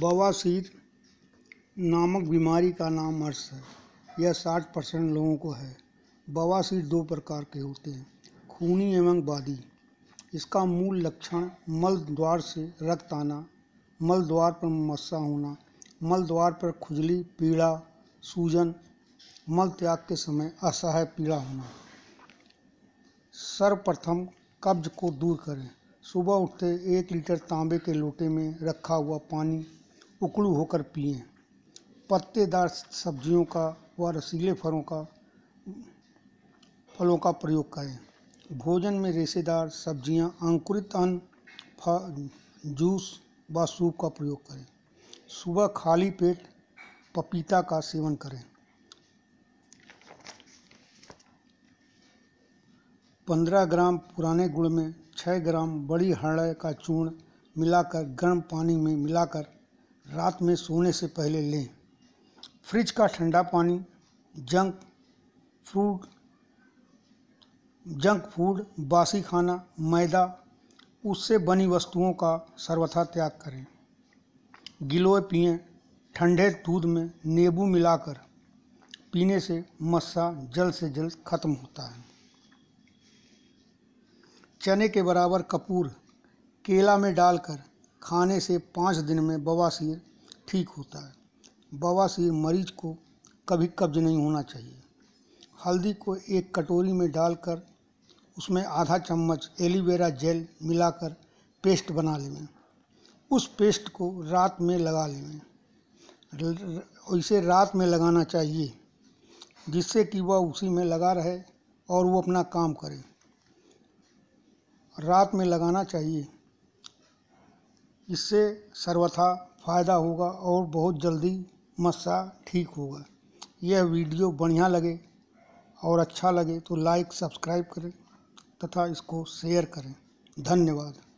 बवासीर नामक बीमारी का नाम अर्श है यह साठ परसेंट लोगों को है बवासीर दो प्रकार के होते हैं खूनी एवं बादी इसका मूल लक्षण मल द्वार से रक्त आना मल द्वार पर मस्सा होना मल द्वार पर खुजली पीड़ा सूजन मल त्याग के समय असहाय पीड़ा होना सर्वप्रथम कब्ज को दूर करें सुबह उठते एक लीटर तांबे के लोटे में रखा हुआ पानी उकड़ू होकर पिए पत्तेदार सब्जियों का व रसीले फलों का फलों का प्रयोग करें भोजन में रेशेदार सब्जियां, अंकुरित अन्न जूस व सूप का प्रयोग करें सुबह खाली पेट पपीता का सेवन करें पंद्रह ग्राम पुराने गुड़ में छः ग्राम बड़ी हरड़ का चूर्ण मिलाकर गर्म पानी में मिलाकर रात में सोने से पहले लें फ्रिज का ठंडा पानी जंक फ्रूट जंक फूड बासी खाना मैदा उससे बनी वस्तुओं का सर्वथा त्याग करें गिलोय पिए ठंडे दूध में नींबू मिलाकर पीने से मस्सा जल्द से जल्द खत्म होता है चने के बराबर कपूर केला में डालकर खाने से पाँच दिन में बवासीर ठीक होता है बवासीर मरीज को कभी कब्ज नहीं होना चाहिए हल्दी को एक कटोरी में डालकर उसमें आधा चम्मच एलिवेरा जेल मिलाकर पेस्ट बना लें उस पेस्ट को रात में लगा लें इसे रात में लगाना चाहिए जिससे कि वह उसी में लगा रहे और वो अपना काम करें रात में लगाना चाहिए इससे सर्वथा फ़ायदा होगा और बहुत जल्दी मस्सा ठीक होगा यह वीडियो बढ़िया लगे और अच्छा लगे तो लाइक सब्सक्राइब करें तथा इसको शेयर करें धन्यवाद